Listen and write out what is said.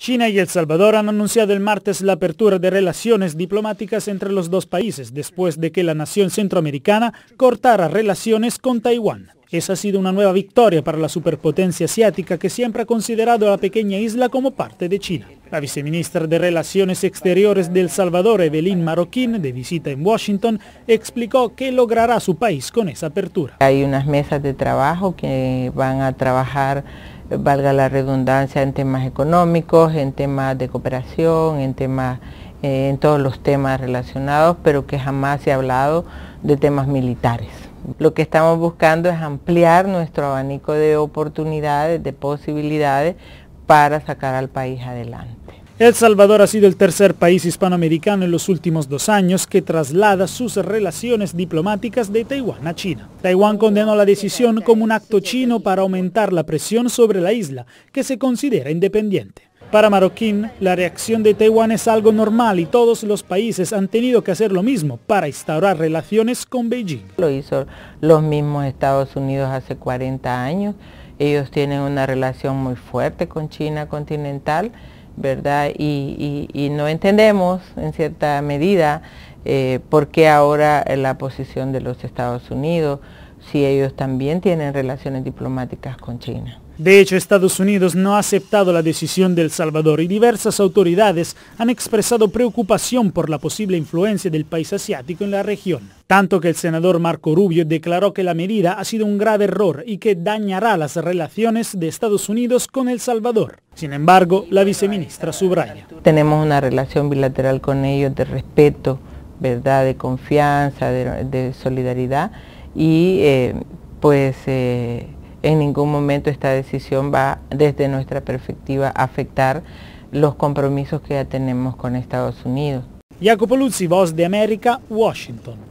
China y El Salvador han anunciado el martes la apertura de relaciones diplomáticas entre los dos países después de que la nación centroamericana cortara relaciones con Taiwán. Esa ha sido una nueva victoria para la superpotencia asiática que siempre ha considerado a la pequeña isla como parte de China. La viceministra de Relaciones Exteriores del Salvador, Evelyn Marroquín, de visita en Washington, explicó que logrará su país con esa apertura. Hay unas mesas de trabajo que van a trabajar valga la redundancia, en temas económicos, en temas de cooperación, en eh, en todos los temas relacionados, pero que jamás se ha hablado de temas militares. Lo que estamos buscando es ampliar nuestro abanico de oportunidades, de posibilidades para sacar al país adelante. El Salvador ha sido el tercer país hispanoamericano en los últimos dos años que traslada sus relaciones diplomáticas de Taiwán a China. Taiwán condenó la decisión como un acto chino para aumentar la presión sobre la isla, que se considera independiente. Para Marroquín, la reacción de Taiwán es algo normal y todos los países han tenido que hacer lo mismo para instaurar relaciones con Beijing. Lo hizo los mismos Estados Unidos hace 40 años. Ellos tienen una relación muy fuerte con China continental, ¿verdad? Y, no entendemos, en cierta medida, eh, por qué ahora la posición de los Estados Unidos si ellos también tienen relaciones diplomáticas con China. De hecho, Estados Unidos no ha aceptado la decisión de El Salvador y diversas autoridades han expresado preocupación por la posible influencia del país asiático en la región. Tanto que el senador Marco Rubio declaró que la medida ha sido un grave error y que dañará las relaciones de Estados Unidos con El Salvador. Sin embargo, la viceministra subraya. Tenemos una relación bilateral con ellos de respeto, ¿verdad? de confianza, de, de solidaridad y eh, pues eh, en ningún momento esta decisión va desde nuestra perspectiva a afectar los compromisos que ya tenemos con Estados Unidos. Luzzi, de América, Washington.